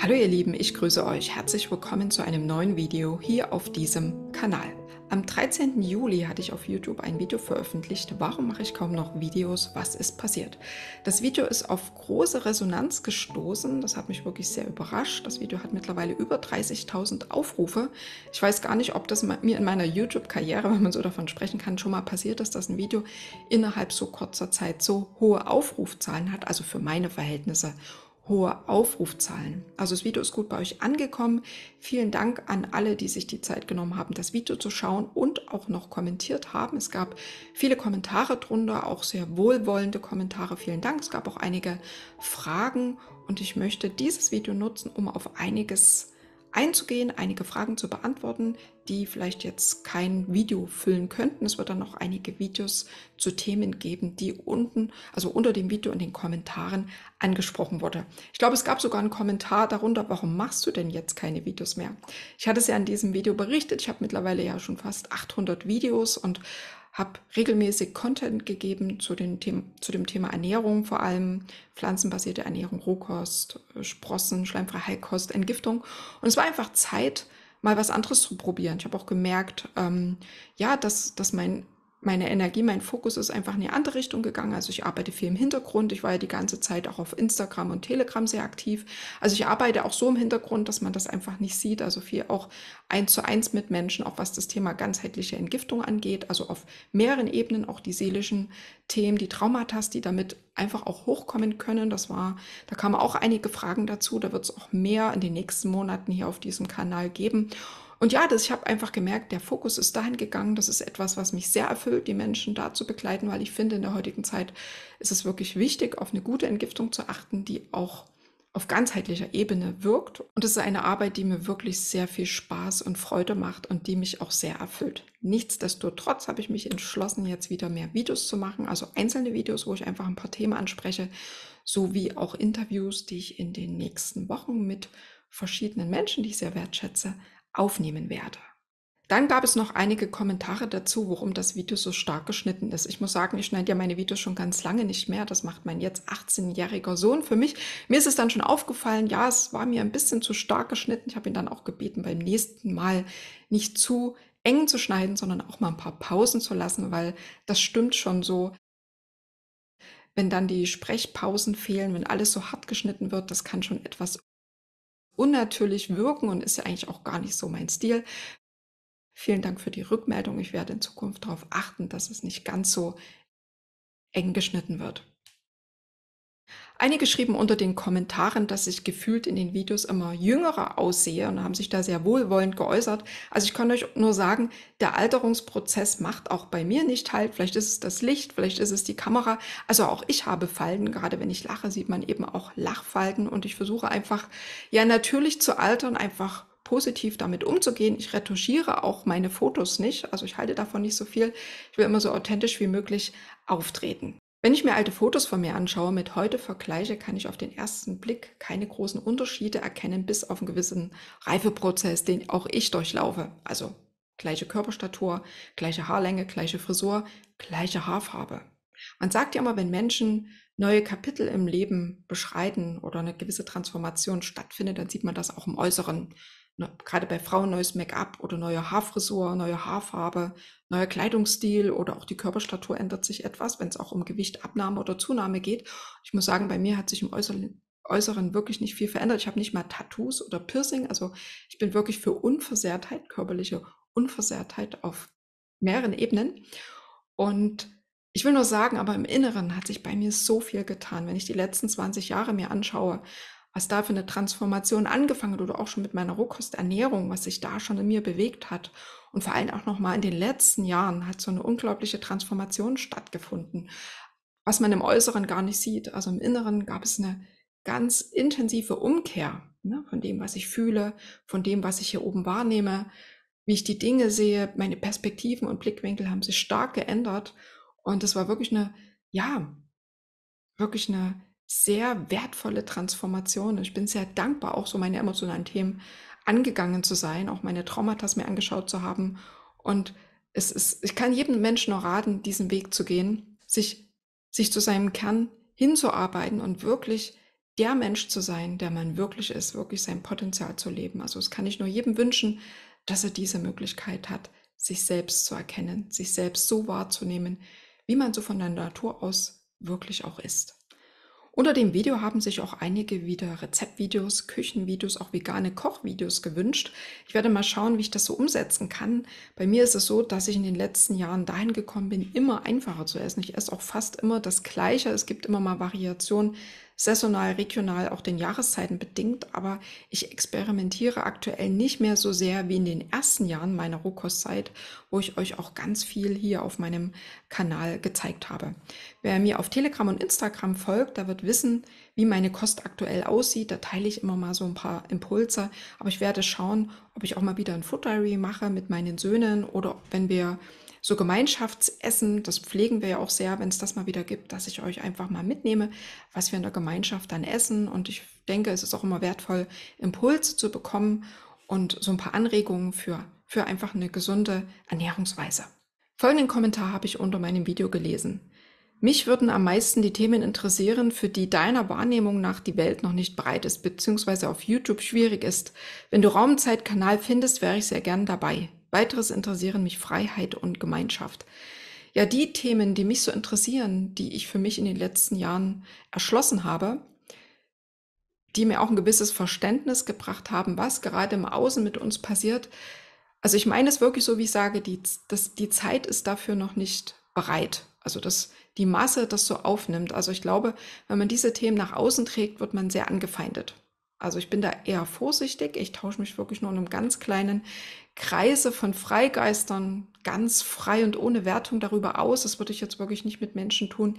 Hallo ihr Lieben, ich grüße euch. Herzlich willkommen zu einem neuen Video hier auf diesem Kanal. Am 13. Juli hatte ich auf YouTube ein Video veröffentlicht, warum mache ich kaum noch Videos, was ist passiert. Das Video ist auf große Resonanz gestoßen, das hat mich wirklich sehr überrascht. Das Video hat mittlerweile über 30.000 Aufrufe. Ich weiß gar nicht, ob das mir in meiner YouTube-Karriere, wenn man so davon sprechen kann, schon mal passiert ist, dass ein Video innerhalb so kurzer Zeit so hohe Aufrufzahlen hat, also für meine Verhältnisse hohe Aufrufzahlen. Also das Video ist gut bei euch angekommen. Vielen Dank an alle, die sich die Zeit genommen haben, das Video zu schauen und auch noch kommentiert haben. Es gab viele Kommentare drunter, auch sehr wohlwollende Kommentare. Vielen Dank. Es gab auch einige Fragen und ich möchte dieses Video nutzen, um auf einiges einzugehen, einige Fragen zu beantworten, die vielleicht jetzt kein Video füllen könnten. Es wird dann noch einige Videos zu Themen geben, die unten, also unter dem Video in den Kommentaren angesprochen wurde. Ich glaube, es gab sogar einen Kommentar darunter, warum machst du denn jetzt keine Videos mehr? Ich hatte es ja in diesem Video berichtet, ich habe mittlerweile ja schon fast 800 Videos und habe regelmäßig Content gegeben zu, den The zu dem Thema Ernährung, vor allem pflanzenbasierte Ernährung, Rohkost, äh, Sprossen, schleimfreie Heilkost, Entgiftung. Und es war einfach Zeit, mal was anderes zu probieren. Ich habe auch gemerkt, ähm, ja, dass, dass mein meine Energie, mein Fokus ist einfach in die andere Richtung gegangen. Also ich arbeite viel im Hintergrund. Ich war ja die ganze Zeit auch auf Instagram und Telegram sehr aktiv. Also ich arbeite auch so im Hintergrund, dass man das einfach nicht sieht. Also viel auch eins zu eins mit Menschen, auch was das Thema ganzheitliche Entgiftung angeht. Also auf mehreren Ebenen auch die seelischen Themen, die Traumata, die damit einfach auch hochkommen können. Das war, da kamen auch einige Fragen dazu. Da wird es auch mehr in den nächsten Monaten hier auf diesem Kanal geben. Und ja, das, ich habe einfach gemerkt, der Fokus ist dahin gegangen. Das ist etwas, was mich sehr erfüllt, die Menschen da zu begleiten, weil ich finde, in der heutigen Zeit ist es wirklich wichtig, auf eine gute Entgiftung zu achten, die auch auf ganzheitlicher Ebene wirkt. Und es ist eine Arbeit, die mir wirklich sehr viel Spaß und Freude macht und die mich auch sehr erfüllt. Nichtsdestotrotz habe ich mich entschlossen, jetzt wieder mehr Videos zu machen, also einzelne Videos, wo ich einfach ein paar Themen anspreche, sowie auch Interviews, die ich in den nächsten Wochen mit verschiedenen Menschen, die ich sehr wertschätze, aufnehmen werde. Dann gab es noch einige Kommentare dazu, warum das Video so stark geschnitten ist. Ich muss sagen, ich schneide ja meine Videos schon ganz lange nicht mehr. Das macht mein jetzt 18-jähriger Sohn für mich. Mir ist es dann schon aufgefallen, ja, es war mir ein bisschen zu stark geschnitten. Ich habe ihn dann auch gebeten, beim nächsten Mal nicht zu eng zu schneiden, sondern auch mal ein paar Pausen zu lassen, weil das stimmt schon so. Wenn dann die Sprechpausen fehlen, wenn alles so hart geschnitten wird, das kann schon etwas unnatürlich wirken und ist ja eigentlich auch gar nicht so mein Stil. Vielen Dank für die Rückmeldung. Ich werde in Zukunft darauf achten, dass es nicht ganz so eng geschnitten wird. Einige schrieben unter den Kommentaren, dass ich gefühlt in den Videos immer jüngerer aussehe und haben sich da sehr wohlwollend geäußert. Also ich kann euch nur sagen, der Alterungsprozess macht auch bei mir nicht halt. Vielleicht ist es das Licht, vielleicht ist es die Kamera. Also auch ich habe Falten. Gerade wenn ich lache, sieht man eben auch Lachfalten. Und ich versuche einfach, ja, natürlich zu altern, einfach positiv damit umzugehen. Ich retuschiere auch meine Fotos nicht. Also ich halte davon nicht so viel. Ich will immer so authentisch wie möglich auftreten. Wenn ich mir alte Fotos von mir anschaue, mit heute vergleiche, kann ich auf den ersten Blick keine großen Unterschiede erkennen, bis auf einen gewissen Reifeprozess, den auch ich durchlaufe. Also gleiche Körperstatur, gleiche Haarlänge, gleiche Frisur, gleiche Haarfarbe. Man sagt ja immer, wenn Menschen neue Kapitel im Leben beschreiten oder eine gewisse Transformation stattfindet, dann sieht man das auch im Äußeren. Ne, gerade bei Frauen neues Make-up oder neue Haarfrisur, neue Haarfarbe, neuer Kleidungsstil oder auch die Körperstatur ändert sich etwas, wenn es auch um Gewichtabnahme oder Zunahme geht. Ich muss sagen, bei mir hat sich im Äußeren, Äußeren wirklich nicht viel verändert. Ich habe nicht mal Tattoos oder Piercing. Also ich bin wirklich für Unversehrtheit, körperliche Unversehrtheit auf mehreren Ebenen. Und ich will nur sagen, aber im Inneren hat sich bei mir so viel getan. Wenn ich die letzten 20 Jahre mir anschaue, was da für eine Transformation angefangen hat oder auch schon mit meiner Rohkosternährung, was sich da schon in mir bewegt hat. Und vor allem auch nochmal in den letzten Jahren hat so eine unglaubliche Transformation stattgefunden, was man im Äußeren gar nicht sieht. Also im Inneren gab es eine ganz intensive Umkehr ne, von dem, was ich fühle, von dem, was ich hier oben wahrnehme, wie ich die Dinge sehe. Meine Perspektiven und Blickwinkel haben sich stark geändert. Und es war wirklich eine, ja, wirklich eine sehr wertvolle Transformation. Ich bin sehr dankbar, auch so meine emotionalen Themen angegangen zu sein, auch meine Traumata mir angeschaut zu haben. Und es ist, ich kann jedem Menschen nur raten, diesen Weg zu gehen, sich, sich zu seinem Kern hinzuarbeiten und wirklich der Mensch zu sein, der man wirklich ist, wirklich sein Potenzial zu leben. Also es kann ich nur jedem wünschen, dass er diese Möglichkeit hat, sich selbst zu erkennen, sich selbst so wahrzunehmen, wie man so von der Natur aus wirklich auch ist. Unter dem Video haben sich auch einige wieder Rezeptvideos, Küchenvideos, auch vegane Kochvideos gewünscht. Ich werde mal schauen, wie ich das so umsetzen kann. Bei mir ist es so, dass ich in den letzten Jahren dahin gekommen bin, immer einfacher zu essen. Ich esse auch fast immer das Gleiche. Es gibt immer mal Variationen saisonal, regional, auch den Jahreszeiten bedingt, aber ich experimentiere aktuell nicht mehr so sehr wie in den ersten Jahren meiner Rohkostzeit, wo ich euch auch ganz viel hier auf meinem Kanal gezeigt habe. Wer mir auf Telegram und Instagram folgt, der wird wissen, wie meine Kost aktuell aussieht. Da teile ich immer mal so ein paar Impulse, aber ich werde schauen, ob ich auch mal wieder ein Food Diary mache mit meinen Söhnen oder wenn wir so Gemeinschaftsessen, das pflegen wir ja auch sehr, wenn es das mal wieder gibt, dass ich euch einfach mal mitnehme, was wir in der Gemeinschaft dann essen. Und ich denke, es ist auch immer wertvoll, Impulse zu bekommen und so ein paar Anregungen für, für einfach eine gesunde Ernährungsweise. Folgenden Kommentar habe ich unter meinem Video gelesen. Mich würden am meisten die Themen interessieren, für die deiner Wahrnehmung nach die Welt noch nicht breit ist, beziehungsweise auf YouTube schwierig ist. Wenn du Raumzeitkanal findest, wäre ich sehr gern dabei. Weiteres interessieren mich Freiheit und Gemeinschaft. Ja, die Themen, die mich so interessieren, die ich für mich in den letzten Jahren erschlossen habe, die mir auch ein gewisses Verständnis gebracht haben, was gerade im Außen mit uns passiert. Also ich meine es wirklich so, wie ich sage, die, das, die Zeit ist dafür noch nicht bereit. Also dass die Masse das so aufnimmt. Also ich glaube, wenn man diese Themen nach außen trägt, wird man sehr angefeindet. Also ich bin da eher vorsichtig. Ich tausche mich wirklich nur in einem ganz kleinen Kreise von Freigeistern ganz frei und ohne Wertung darüber aus. Das würde ich jetzt wirklich nicht mit Menschen tun,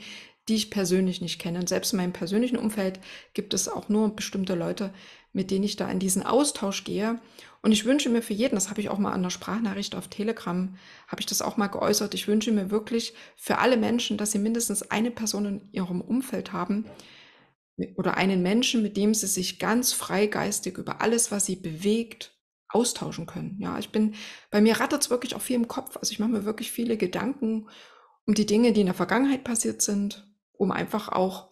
die ich persönlich nicht kenne. Und selbst in meinem persönlichen Umfeld gibt es auch nur bestimmte Leute, mit denen ich da in diesen Austausch gehe. Und ich wünsche mir für jeden, das habe ich auch mal an der Sprachnachricht auf Telegram, habe ich das auch mal geäußert, ich wünsche mir wirklich für alle Menschen, dass sie mindestens eine Person in ihrem Umfeld haben, Ne, oder einen Menschen, mit dem sie sich ganz freigeistig über alles, was sie bewegt, austauschen können. Ja, ich bin, bei mir rattert es wirklich auch viel im Kopf. Also ich mache mir wirklich viele Gedanken um die Dinge, die in der Vergangenheit passiert sind, um einfach auch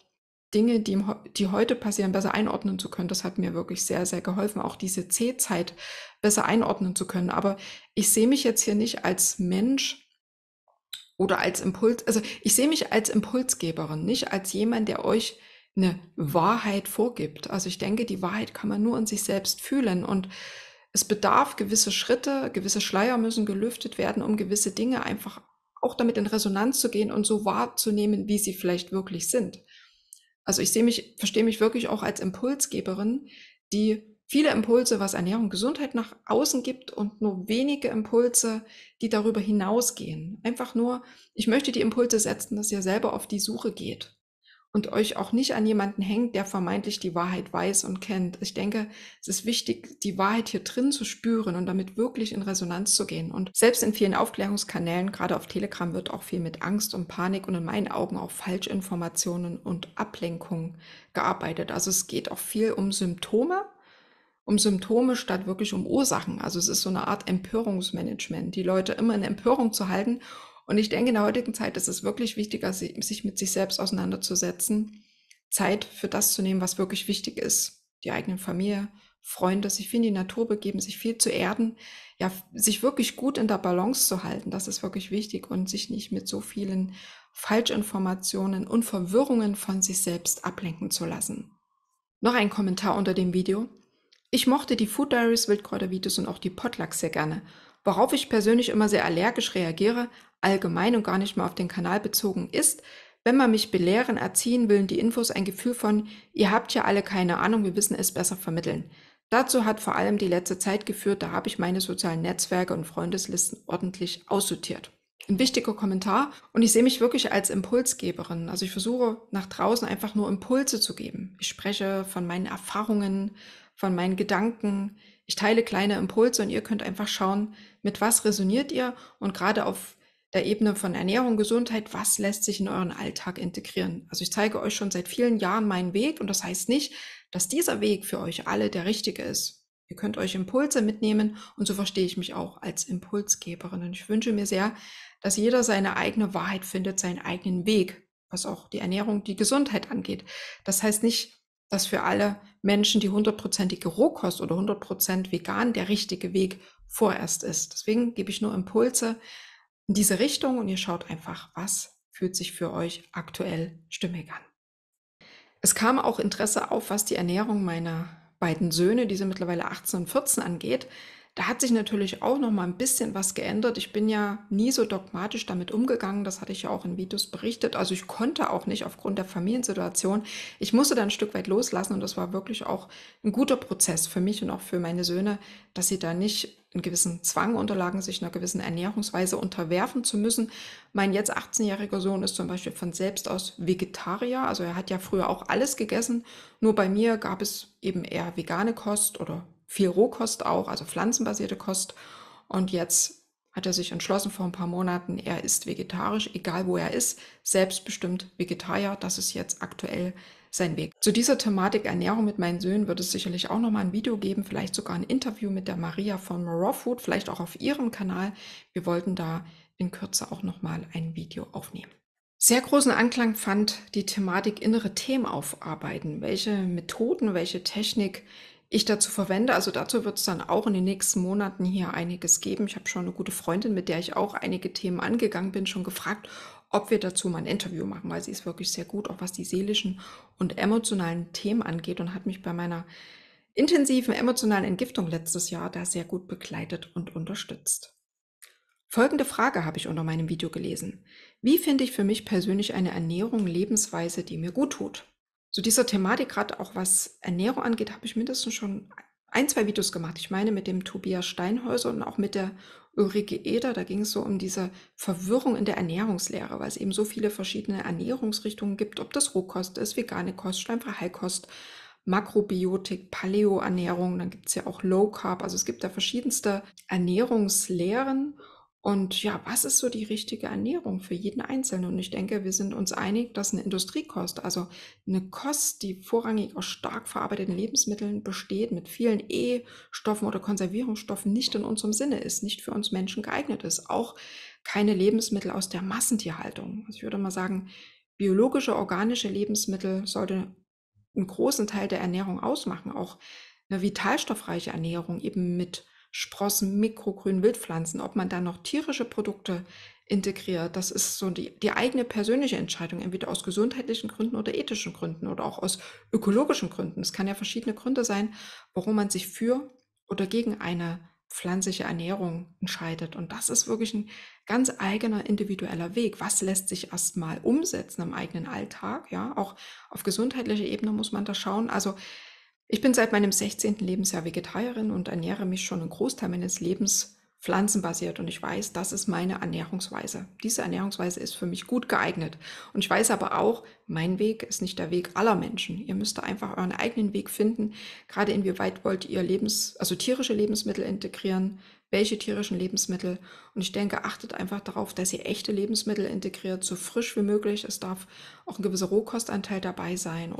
Dinge, die, im, die heute passieren, besser einordnen zu können. Das hat mir wirklich sehr, sehr geholfen, auch diese C-Zeit besser einordnen zu können. Aber ich sehe mich jetzt hier nicht als Mensch oder als Impuls, also ich sehe mich als Impulsgeberin, nicht als jemand, der euch eine Wahrheit vorgibt. Also ich denke, die Wahrheit kann man nur in sich selbst fühlen und es bedarf gewisse Schritte, gewisse Schleier müssen gelüftet werden, um gewisse Dinge einfach auch damit in Resonanz zu gehen und so wahrzunehmen, wie sie vielleicht wirklich sind. Also ich sehe mich, verstehe mich wirklich auch als Impulsgeberin, die viele Impulse, was Ernährung, Gesundheit nach außen gibt und nur wenige Impulse, die darüber hinausgehen. Einfach nur, ich möchte die Impulse setzen, dass ihr selber auf die Suche geht und euch auch nicht an jemanden hängt, der vermeintlich die Wahrheit weiß und kennt. Ich denke, es ist wichtig, die Wahrheit hier drin zu spüren und damit wirklich in Resonanz zu gehen. Und selbst in vielen Aufklärungskanälen, gerade auf Telegram, wird auch viel mit Angst und Panik und in meinen Augen auch Falschinformationen und Ablenkung gearbeitet. Also es geht auch viel um Symptome, um Symptome statt wirklich um Ursachen. Also es ist so eine Art Empörungsmanagement, die Leute immer in Empörung zu halten und ich denke, in der heutigen Zeit ist es wirklich wichtiger, sich mit sich selbst auseinanderzusetzen, Zeit für das zu nehmen, was wirklich wichtig ist. Die eigene Familie, Freunde, sich viel in die Natur begeben, sich viel zu erden, ja, sich wirklich gut in der Balance zu halten, das ist wirklich wichtig und sich nicht mit so vielen Falschinformationen und Verwirrungen von sich selbst ablenken zu lassen. Noch ein Kommentar unter dem Video. Ich mochte die Food Diaries Wildkräuter Videos und auch die Potlucks sehr gerne Worauf ich persönlich immer sehr allergisch reagiere, allgemein und gar nicht mal auf den Kanal bezogen ist, wenn man mich belehren, erziehen will, die Infos ein Gefühl von, ihr habt ja alle keine Ahnung, wir wissen es besser vermitteln. Dazu hat vor allem die letzte Zeit geführt, da habe ich meine sozialen Netzwerke und Freundeslisten ordentlich aussortiert. Ein wichtiger Kommentar und ich sehe mich wirklich als Impulsgeberin. Also ich versuche nach draußen einfach nur Impulse zu geben. Ich spreche von meinen Erfahrungen, von meinen Gedanken. Ich teile kleine Impulse und ihr könnt einfach schauen, mit was resoniert ihr und gerade auf der Ebene von Ernährung, Gesundheit, was lässt sich in euren Alltag integrieren? Also ich zeige euch schon seit vielen Jahren meinen Weg und das heißt nicht, dass dieser Weg für euch alle der richtige ist. Ihr könnt euch Impulse mitnehmen und so verstehe ich mich auch als Impulsgeberin. Und ich wünsche mir sehr, dass jeder seine eigene Wahrheit findet, seinen eigenen Weg, was auch die Ernährung, die Gesundheit angeht. Das heißt nicht, dass für alle Menschen die hundertprozentige Rohkost oder 100% vegan der richtige Weg vorerst ist. Deswegen gebe ich nur Impulse in diese Richtung und ihr schaut einfach, was fühlt sich für euch aktuell stimmig an. Es kam auch Interesse auf, was die Ernährung meiner beiden Söhne, die sind mittlerweile 18 und 14 angeht. Da hat sich natürlich auch noch mal ein bisschen was geändert. Ich bin ja nie so dogmatisch damit umgegangen. Das hatte ich ja auch in Videos berichtet. Also ich konnte auch nicht aufgrund der Familiensituation. Ich musste da ein Stück weit loslassen und das war wirklich auch ein guter Prozess für mich und auch für meine Söhne, dass sie da nicht einen gewissen Zwang unterlagen, sich einer gewissen Ernährungsweise unterwerfen zu müssen. Mein jetzt 18-jähriger Sohn ist zum Beispiel von selbst aus Vegetarier. Also er hat ja früher auch alles gegessen. Nur bei mir gab es eben eher vegane Kost oder viel Rohkost auch, also pflanzenbasierte Kost. Und jetzt hat er sich entschlossen vor ein paar Monaten, er ist vegetarisch, egal wo er ist, selbstbestimmt Vegetarier. Das ist jetzt aktuell sein Weg. Zu dieser Thematik Ernährung mit meinen Söhnen wird es sicherlich auch nochmal ein Video geben, vielleicht sogar ein Interview mit der Maria von Raw Food, vielleicht auch auf ihrem Kanal. Wir wollten da in Kürze auch nochmal ein Video aufnehmen. Sehr großen Anklang fand die Thematik innere Themen aufarbeiten. Welche Methoden, welche Technik ich dazu verwende. Also dazu wird es dann auch in den nächsten Monaten hier einiges geben. Ich habe schon eine gute Freundin, mit der ich auch einige Themen angegangen bin, schon gefragt, ob wir dazu mal ein Interview machen, weil sie ist wirklich sehr gut, auch was die seelischen und emotionalen Themen angeht und hat mich bei meiner intensiven emotionalen Entgiftung letztes Jahr da sehr gut begleitet und unterstützt. Folgende Frage habe ich unter meinem Video gelesen. Wie finde ich für mich persönlich eine Ernährung, Lebensweise, die mir gut tut? zu dieser Thematik, gerade auch was Ernährung angeht, habe ich mindestens schon ein, zwei Videos gemacht. Ich meine mit dem Tobias Steinhäuser und auch mit der Ulrike Eder. Da ging es so um diese Verwirrung in der Ernährungslehre, weil es eben so viele verschiedene Ernährungsrichtungen gibt, ob das Rohkost ist, vegane Kost, steinfreie Heilkost, Makrobiotik, Paleo-Ernährung, dann gibt es ja auch Low Carb. Also es gibt da verschiedenste Ernährungslehren und ja, was ist so die richtige Ernährung für jeden Einzelnen? Und ich denke, wir sind uns einig, dass eine Industriekost, also eine Kost, die vorrangig aus stark verarbeiteten Lebensmitteln besteht, mit vielen E-Stoffen oder Konservierungsstoffen nicht in unserem Sinne ist, nicht für uns Menschen geeignet ist. Auch keine Lebensmittel aus der Massentierhaltung. Also ich würde mal sagen, biologische, organische Lebensmittel sollte einen großen Teil der Ernährung ausmachen. Auch eine vitalstoffreiche Ernährung eben mit Sprossen, Mikrogrün, Wildpflanzen, ob man da noch tierische Produkte integriert. Das ist so die, die eigene persönliche Entscheidung, entweder aus gesundheitlichen Gründen oder ethischen Gründen oder auch aus ökologischen Gründen. Es kann ja verschiedene Gründe sein, warum man sich für oder gegen eine pflanzliche Ernährung entscheidet. Und das ist wirklich ein ganz eigener individueller Weg. Was lässt sich erstmal umsetzen im eigenen Alltag? Ja, auch auf gesundheitlicher Ebene muss man da schauen. Also ich bin seit meinem 16. Lebensjahr Vegetarierin und ernähre mich schon einen Großteil meines Lebens pflanzenbasiert und ich weiß, das ist meine Ernährungsweise. Diese Ernährungsweise ist für mich gut geeignet. Und ich weiß aber auch, mein Weg ist nicht der Weg aller Menschen. Ihr müsst einfach euren eigenen Weg finden, gerade inwieweit wollt ihr Lebens, also tierische Lebensmittel integrieren, welche tierischen Lebensmittel. Und ich denke, achtet einfach darauf, dass ihr echte Lebensmittel integriert, so frisch wie möglich. Es darf auch ein gewisser Rohkostanteil dabei sein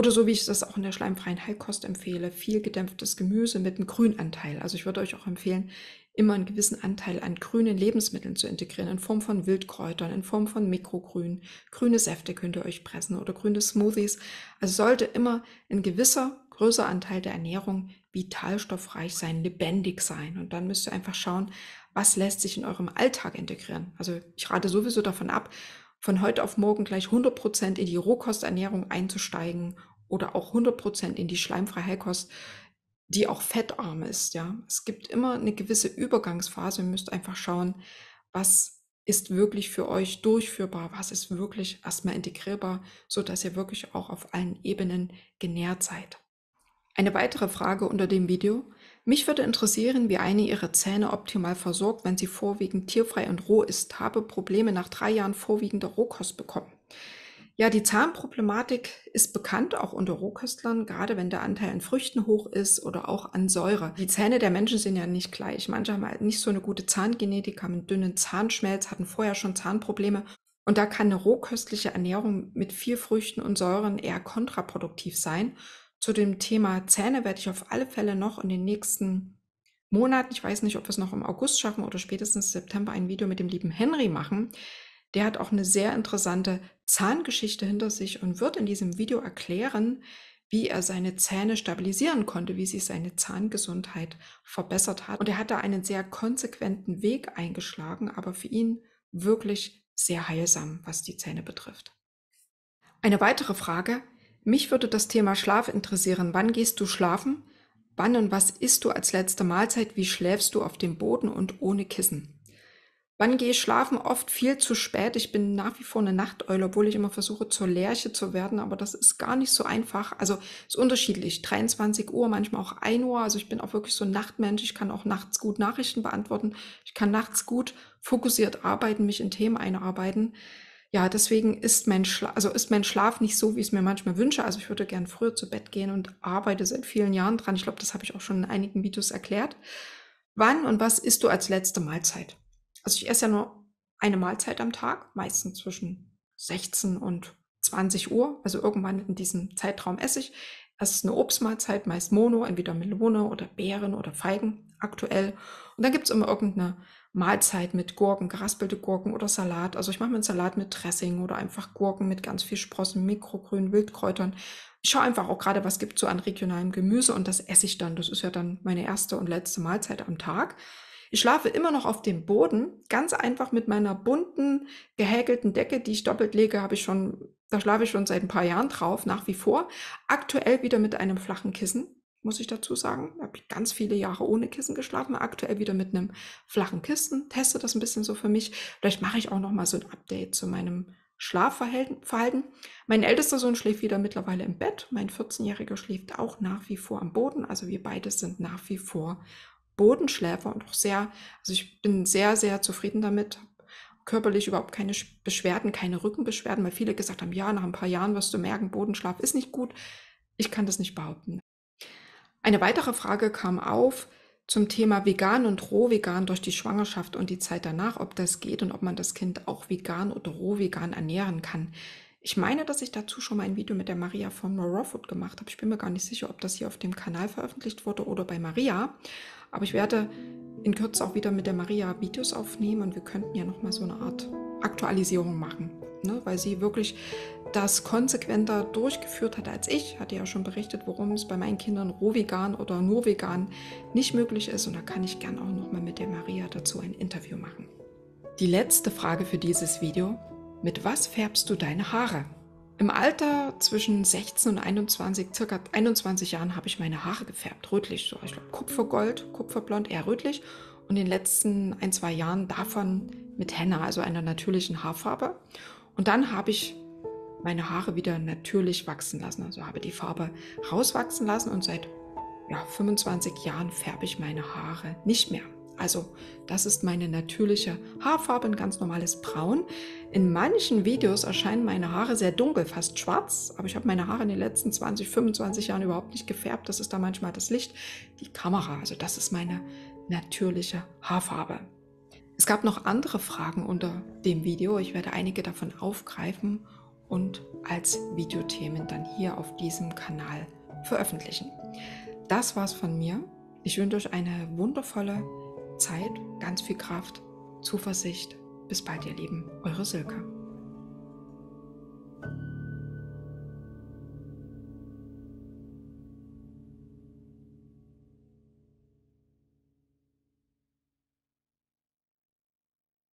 oder so wie ich das auch in der schleimfreien Heilkost empfehle, viel gedämpftes Gemüse mit einem Grünanteil. Also ich würde euch auch empfehlen, immer einen gewissen Anteil an grünen Lebensmitteln zu integrieren, in Form von Wildkräutern, in Form von Mikrogrün, grüne Säfte könnt ihr euch pressen oder grüne Smoothies. Also sollte immer ein gewisser, größerer Anteil der Ernährung vitalstoffreich sein, lebendig sein. Und dann müsst ihr einfach schauen, was lässt sich in eurem Alltag integrieren. Also ich rate sowieso davon ab, von heute auf morgen gleich 100% in die Rohkosternährung einzusteigen oder auch 100% in die schleimfreie Heilkost, die auch fettarm ist. Ja, es gibt immer eine gewisse Übergangsphase. Ihr müsst einfach schauen, was ist wirklich für euch durchführbar, was ist wirklich erstmal integrierbar, sodass ihr wirklich auch auf allen Ebenen genährt seid. Eine weitere Frage unter dem Video. Mich würde interessieren, wie eine ihre Zähne optimal versorgt, wenn sie vorwiegend tierfrei und roh ist. Habe Probleme nach drei Jahren vorwiegender Rohkost bekommen. Ja, die Zahnproblematik ist bekannt, auch unter Rohköstlern, gerade wenn der Anteil an Früchten hoch ist oder auch an Säure. Die Zähne der Menschen sind ja nicht gleich. Manche haben halt nicht so eine gute Zahngenetik, haben einen dünnen Zahnschmelz, hatten vorher schon Zahnprobleme. Und da kann eine rohköstliche Ernährung mit viel Früchten und Säuren eher kontraproduktiv sein. Zu dem Thema Zähne werde ich auf alle Fälle noch in den nächsten Monaten, ich weiß nicht, ob wir es noch im August schaffen oder spätestens September, ein Video mit dem lieben Henry machen der hat auch eine sehr interessante Zahngeschichte hinter sich und wird in diesem Video erklären, wie er seine Zähne stabilisieren konnte, wie sich seine Zahngesundheit verbessert hat. Und er hat da einen sehr konsequenten Weg eingeschlagen, aber für ihn wirklich sehr heilsam, was die Zähne betrifft. Eine weitere Frage. Mich würde das Thema Schlaf interessieren. Wann gehst du schlafen? Wann und was isst du als letzte Mahlzeit? Wie schläfst du auf dem Boden und ohne Kissen? Wann gehe ich schlafen? Oft viel zu spät. Ich bin nach wie vor eine Nachteule, obwohl ich immer versuche, zur Lerche zu werden, aber das ist gar nicht so einfach. Also ist unterschiedlich. 23 Uhr, manchmal auch 1 Uhr. Also ich bin auch wirklich so ein Nachtmensch. Ich kann auch nachts gut Nachrichten beantworten. Ich kann nachts gut fokussiert arbeiten, mich in Themen einarbeiten. Ja, deswegen ist mein, Schla also ist mein Schlaf nicht so, wie ich es mir manchmal wünsche. Also ich würde gern früher zu Bett gehen und arbeite seit vielen Jahren dran. Ich glaube, das habe ich auch schon in einigen Videos erklärt. Wann und was isst du als letzte Mahlzeit? Also ich esse ja nur eine Mahlzeit am Tag, meistens zwischen 16 und 20 Uhr, also irgendwann in diesem Zeitraum esse ich. Es ist eine Obstmahlzeit, meist Mono, entweder Melone oder Beeren oder Feigen aktuell. Und dann gibt es immer irgendeine Mahlzeit mit Gurken, geraspelte Gurken oder Salat. Also ich mache mir einen Salat mit Dressing oder einfach Gurken mit ganz viel Sprossen, Mikrogrün, Wildkräutern. Ich schaue einfach auch gerade, was gibt so an regionalem Gemüse und das esse ich dann. Das ist ja dann meine erste und letzte Mahlzeit am Tag. Ich schlafe immer noch auf dem Boden, ganz einfach mit meiner bunten, gehäkelten Decke, die ich doppelt lege, habe ich schon, da schlafe ich schon seit ein paar Jahren drauf, nach wie vor. Aktuell wieder mit einem flachen Kissen, muss ich dazu sagen. Ich habe ganz viele Jahre ohne Kissen geschlafen, aktuell wieder mit einem flachen Kissen, teste das ein bisschen so für mich. Vielleicht mache ich auch noch mal so ein Update zu meinem Schlafverhalten. Mein ältester Sohn schläft wieder mittlerweile im Bett, mein 14-jähriger schläft auch nach wie vor am Boden, also wir beides sind nach wie vor Bodenschläfer und auch sehr, also ich bin sehr, sehr zufrieden damit. Körperlich überhaupt keine Beschwerden, keine Rückenbeschwerden, weil viele gesagt haben, ja, nach ein paar Jahren wirst du merken, Bodenschlaf ist nicht gut. Ich kann das nicht behaupten. Eine weitere Frage kam auf zum Thema vegan und rohvegan durch die Schwangerschaft und die Zeit danach, ob das geht und ob man das Kind auch vegan oder rohvegan ernähren kann. Ich meine, dass ich dazu schon mal ein Video mit der Maria von Raw gemacht habe. Ich bin mir gar nicht sicher, ob das hier auf dem Kanal veröffentlicht wurde oder bei Maria. Aber ich werde in Kürze auch wieder mit der Maria Videos aufnehmen und wir könnten ja nochmal so eine Art Aktualisierung machen, ne? weil sie wirklich das konsequenter durchgeführt hat als ich. Hatte ja schon berichtet, worum es bei meinen Kindern roh vegan oder nur vegan nicht möglich ist und da kann ich gern auch nochmal mit der Maria dazu ein Interview machen. Die letzte Frage für dieses Video. Mit was färbst du deine Haare? Im Alter zwischen 16 und 21, circa 21 Jahren, habe ich meine Haare gefärbt, rötlich. So, ich glaube, Kupfergold, Kupferblond, eher rötlich. Und in den letzten ein, zwei Jahren davon mit Henna, also einer natürlichen Haarfarbe. Und dann habe ich meine Haare wieder natürlich wachsen lassen. Also habe die Farbe rauswachsen lassen und seit ja, 25 Jahren färbe ich meine Haare nicht mehr. Also das ist meine natürliche Haarfarbe, ein ganz normales Braun. In manchen Videos erscheinen meine Haare sehr dunkel, fast schwarz, aber ich habe meine Haare in den letzten 20, 25 Jahren überhaupt nicht gefärbt. Das ist da manchmal das Licht, die Kamera. Also das ist meine natürliche Haarfarbe. Es gab noch andere Fragen unter dem Video. Ich werde einige davon aufgreifen und als Videothemen dann hier auf diesem Kanal veröffentlichen. Das war's von mir. Ich wünsche euch eine wundervolle Zeit, ganz viel Kraft, Zuversicht. Bis bald, ihr Lieben, eure Silke.